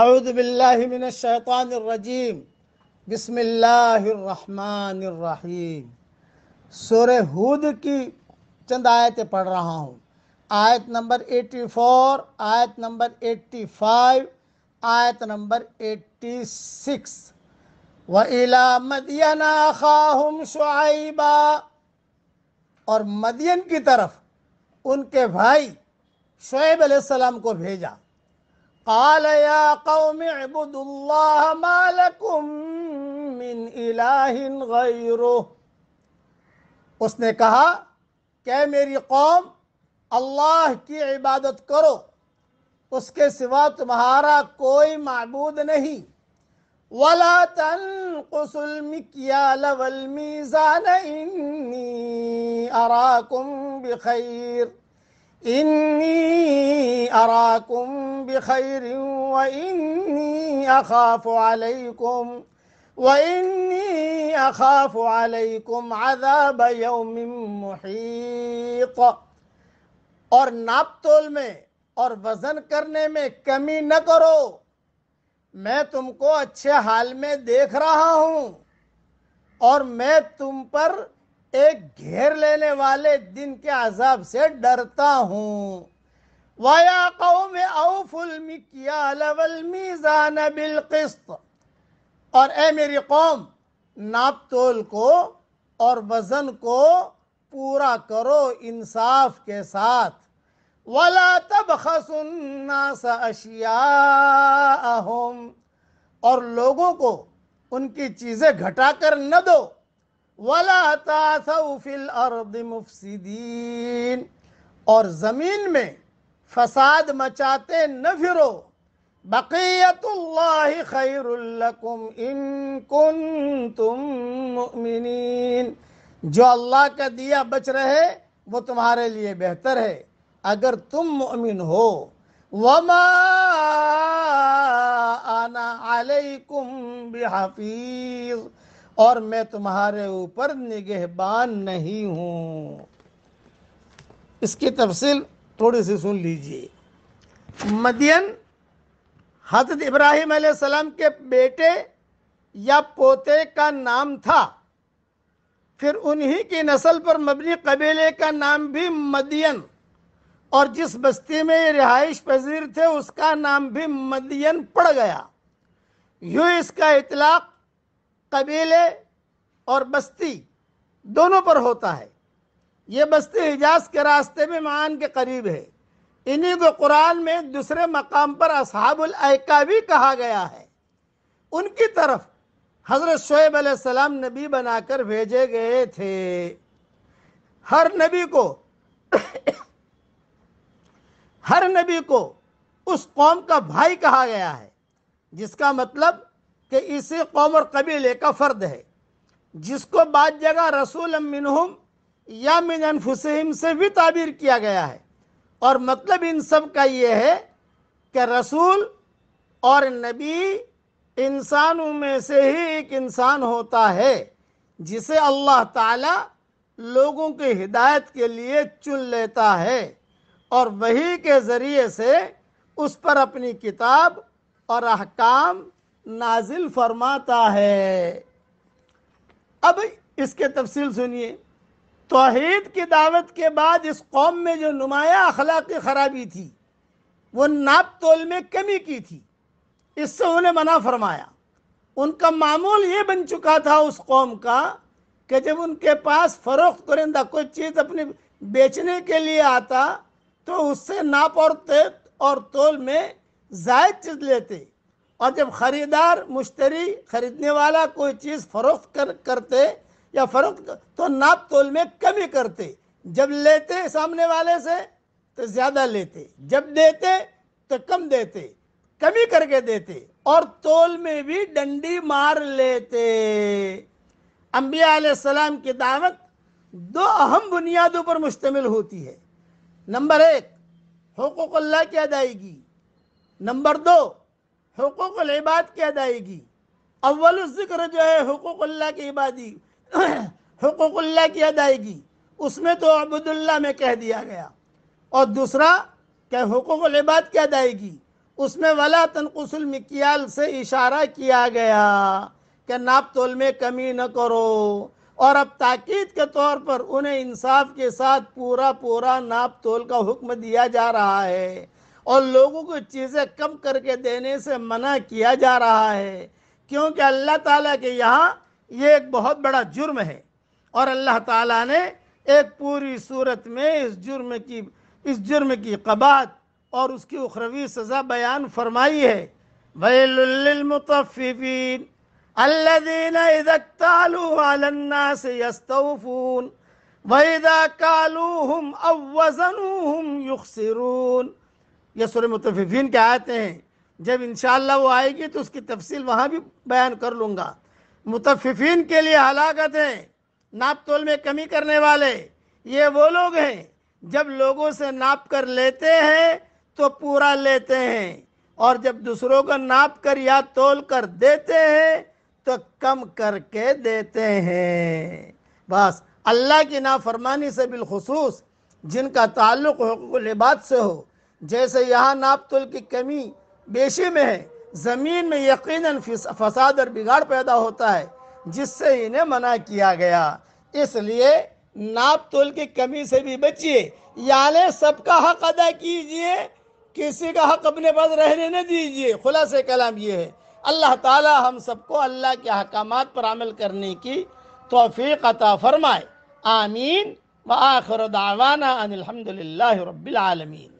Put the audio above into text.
अउदबिल्लिमिनशैतानरजीम बसमीम सुर हूद की चंद आयतें पढ़ रहा हूँ आयत नंबर फ़ोर आयत नंबर एट्टी फाइव आयत नंबर 86 व इला मदियना खाहुम शुआबा और मदियन की तरफ उनके भाई शुएब को भेजा قال يا قوم اعبدوا الله ما لكم من إله غيره उसने कहा क्या मेरी कौम अल्लाह की इबादत करो उसके सिवा तुम्हारा कोई मबूद नहीं वला तनकुल मिकियाल मीज़ान इन्नी अराकुम बखैर إني أراكم بخير وإني أخاف عليكم وإني أخاف عليكم عذاب يوم محيط और नाप میں اور وزن کرنے میں کمی نہ کرو میں تم کو اچھے حال میں دیکھ رہا ہوں اور میں تم پر एक घेर लेने वाले दिन के अजाब से डरता हूँ वाया कौम अवफुल मिकियाल बिल किस्त और ए मेरी कौम नाप तोल को और वज़न को पूरा करो इंसाफ के साथ वाला तब खसुन्नास अशिया और लोगों को उनकी चीज़ें घटाकर न दो वला और ज़मीन में फसाद मचाते न फिरो बक़ीतुल्लाह खैरुल्लकुम इन कुंतुम मुमिनीन जो अल्लाह का दिया बच रहे वो तुम्हारे लिए बेहतर है अगर तुम मुमिन हो वमा आना अलैकुम बिहफीज़ और मैं तुम्हारे ऊपर निगहबान नहीं हूँ इसकी तफसील थोड़ी सी सुन लीजिए मदियन हजरत इब्राहिम सलाम के बेटे या पोते का नाम था फिर उन्हीं की नस्ल पर मबनी कबीले का नाम भी मदियन और जिस बस्ती में ये रिहाइश पजीर थे उसका नाम भी मदियन पड़ गया यूँ इसका इतलाक़ कबीले और बस्ती दोनों पर होता है ये बस्ती हिजाज के रास्ते में मान के करीब है इन्हीं को कुरान में दूसरे मकाम पर असहाबुल भी कहा गया है उनकी तरफ हज़रत शुएब अलैहिस्सलाम नबी बनाकर भेजे गए थे हर नबी को हर नबी को उस कौम का भाई कहा गया है जिसका मतलब कि इसी कौम और कबीले का फ़र्द है जिसको बाद जगह रसूल मिनहुम या मिन अनफुसहिम से भी ताबीर किया गया है और मतलब इन सब का ये है कि रसूल और नबी इंसानों में से ही एक इंसान होता है जिसे अल्लाह ताला लोगों की हिदायत के लिए चुन लेता है और वही के ज़रिए से उस पर अपनी किताब और अहकाम नाजिल फरमाता है अब इसके तफसील सुनिए तोहेद की दावत के बाद इस कौम में जो नुमाया अखलाक की खराबी थी वो नाप तोल में कमी की थी इससे उन्हें मना फरमाया उनका मामूल ये बन चुका था उस कौम का कि जब उनके पास फरोख्त करिंदा कोई चीज़ अपने बेचने के लिए आता तो उससे नाप और और तोल में जायद चीज़ लेते और जब खरीदार मुश्तरी खरीदने वाला कोई चीज़ फरोख्त कर, करते या फरोख्त तो नाप तोल में कमी करते जब लेते सामने वाले से तो ज़्यादा लेते जब देते तो कम देते कमी करके देते और तोल में भी डंडी मार लेते अम्बिया सलाम की दावत दो अहम बुनियादों पर मुश्तमिल होती है नंबर एक हकूक़ल्ला की अदायगी नंबर दो हकूक इबाद की अदायगी अव्वल ज़िक्र जो है हकूक़ल्ला की इबादी हकूक़ल्ला की अदायगी उसमें तो अबुदुल्ला में कह दिया गया और दूसरा क्या हकूक़ इबाद की अदायगी उसमें वला तनकुसल मिकियाल से इशारा किया गया कि नाप तोल में कमी न करो और अब ताकीद के तौर पर उन्हें इंसाफ के साथ पूरा पूरा नाप तोल का हुक्म दिया जा रहा है और लोगों को चीज़ें कम करके देने से मना किया जा रहा है क्योंकि अल्लाह ताला के यहाँ ये एक बहुत बड़ा जुर्म है और अल्लाह ताला ने एक पूरी सूरत में इस जुर्म की इस जुर्म की कबात और उसकी उखरवी सज़ा बयान फरमाई है वैलमतफ़ीन वैदा कालूहम अवज़नूहम युखसरून या सुर मुतफिफिन के आते हैं जब इन वो आएगी तो उसकी तफसील वहाँ भी बयान कर लूँगा मुतफिफिन के लिए हलाकत है नाप तोल में कमी करने वाले ये वो लोग हैं जब लोगों से नाप कर लेते हैं तो पूरा लेते हैं और जब दूसरों को नाप कर या तोल कर देते हैं तो कम करके देते हैं बस अल्लाह की नाफरमानी से बिलखसूस जिनका ताल्लुक हकूक लिबाद से हो जैसे यहाँ नापतुल की कमी बेशी में है ज़मीन में यकीनन फसाद और बिगाड़ पैदा होता है जिससे इन्हें मना किया गया इसलिए तोल की कमी से भी बचिए यानी सबका हक अदा कीजिए किसी का हक अपने पास रहने न दीजिए खुलासे कलाम ये है अल्लाह ताला हम सबको अल्लाह के अहकाम पर अमल करने की तोफ़ी अता फरमाए आमीन व आखिर दावाना अनिलहमदिल्ला रबालमीन